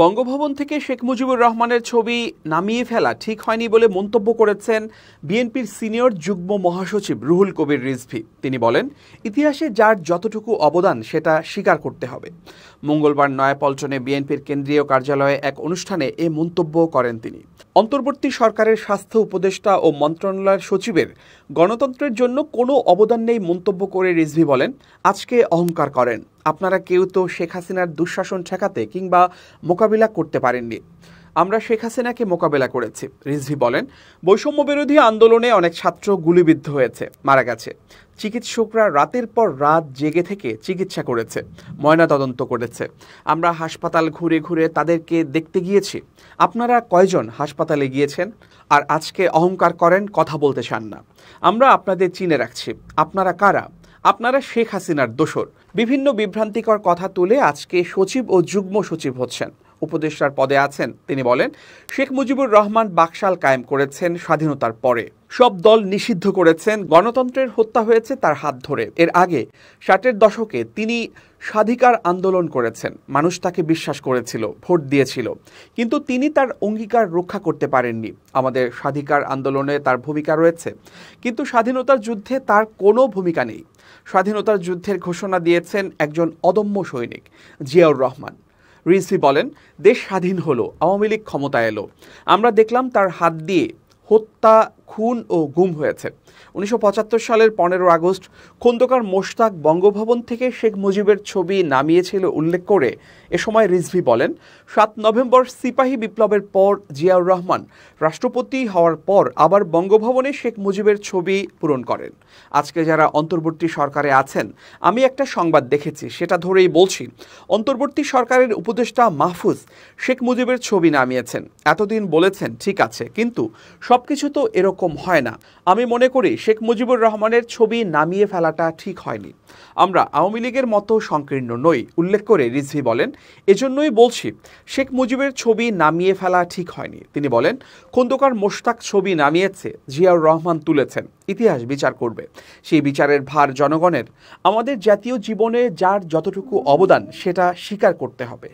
বঙ্গভবন থেকে শেখ মুজিবুর রহমানের ছবি নামিয়ে ফেলা ঠিক হয়নি বলে মন্তব্য করেছেন বিএনপির সিনিয়র যুগ্ম মহাসচিব রুহুল কবির রিজভি তিনি বলেন ইতিহাসে যার যতটুকু অবদান সেটা স্বীকার করতে হবে মঙ্গলবার নয়াপল্টনে বিএনপির কেন্দ্রীয় কার্যালয়ে এক অনুষ্ঠানে এ মন্তব্য করেন তিনি অন্তর্বর্তী সরকারের স্বাস্থ্য উপদেষ্টা ও মন্ত্রণালয়ের সচিবের গণতন্ত্রের জন্য কোনো অবদান নেই মন্তব্য করে রিজভি বলেন আজকে অহংকার করেন আপনারা কেউ তো শেখ হাসিনার দুঃশাসন ঠেকাতে কিংবা মোকাবিলা করতে পারেননি আমরা শেখ হাসিনাকে মোকাবেলা করেছি রিজভি বলেন বৈষম্য বিরোধী আন্দোলনে অনেক ছাত্র গুলিবিদ্ধ হয়েছে মারা গেছে চিকিৎসকরা রাতের পর রাত জেগে থেকে চিকিৎসা করেছে ময়নাতদন্ত করেছে আমরা হাসপাতাল ঘুরে ঘুরে তাদেরকে দেখতে গিয়েছি আপনারা কয়জন হাসপাতালে গিয়েছেন আর আজকে অহংকার করেন কথা বলতে চান না আমরা আপনাদের চিনে রাখছি আপনারা কারা আপনারা শেখ হাসিনার দোষর বিভিন্ন বিভ্রান্তিকর কথা তুলে আজকে সচিব ও যুগ্ম সচিব হচ্ছেন উপদেষ্টার পদে আছেন তিনি বলেন শেখ মুজিবুর রহমান বাকশাল কায়েম করেছেন স্বাধীনতার পরে সব দল নিষিদ্ধ করেছেন গণতন্ত্রের হত্যা হয়েছে তার হাত ধরে এর আগে ষাটের দশকে তিনি স্বাধিকার আন্দোলন করেছেন মানুষ তাকে বিশ্বাস করেছিল ভোট দিয়েছিল কিন্তু তিনি তার অঙ্গীকার রক্ষা করতে পারেননি আমাদের স্বাধিকার আন্দোলনে তার ভূমিকা রয়েছে কিন্তু স্বাধীনতার যুদ্ধে তার কোনো ভূমিকা নেই স্বাধীনতার যুদ্ধের ঘোষণা দিয়েছেন একজন অদম্য সৈনিক জিয়াউর রহমান রিসি বলেন দেশ স্বাধীন হলো আওয়ামী লীগ ক্ষমতায় এলো আমরা দেখলাম তার হাত দিয়ে হত্যা খুন ও গুম হয়েছে উনিশশো সালের পনেরো আগস্ট খন্দকার মোশতাক বঙ্গভবন থেকে শেখ মুজিবের ছবি নামিয়েছিল উল্লেখ করে এ সময় রিজভি বলেন সাত নভেম্বর সিপাহী বিপ্লবের পর জিয়াউর রহমান রাষ্ট্রপতি হওয়ার পর আবার বঙ্গভবনে শেখ মুজিবের ছবি পূরণ করেন আজকে যারা অন্তর্বর্তী সরকারে আছেন আমি একটা সংবাদ দেখেছি সেটা ধরেই বলছি অন্তর্বর্তী সরকারের উপদেষ্টা মাহফুজ শেখ মুজিবের ছবি নামিয়েছেন এতদিন বলেছেন ঠিক আছে কিন্তু সব কিছু তো এরকম এরকম হয় না আমি মনে করি শেখ মুজিবুর রহমানের ছবি নামিয়ে ফেলাটা ঠিক হয়নি আমরা আওয়ামী লীগের মতো সংকীর্ণ নই উল্লেখ করে রিজভি বলেন এজন্যই বলছি শেখ মুজিবের ছবি নামিয়ে ফেলা ঠিক হয়নি তিনি বলেন খন্দকার মোশতাক ছবি নামিয়েছে জিয়াউর রহমান তুলেছেন ইতিহাস বিচার করবে সেই বিচারের ভার জনগণের আমাদের জাতীয় জীবনে যার যতটুকু অবদান সেটা স্বীকার করতে হবে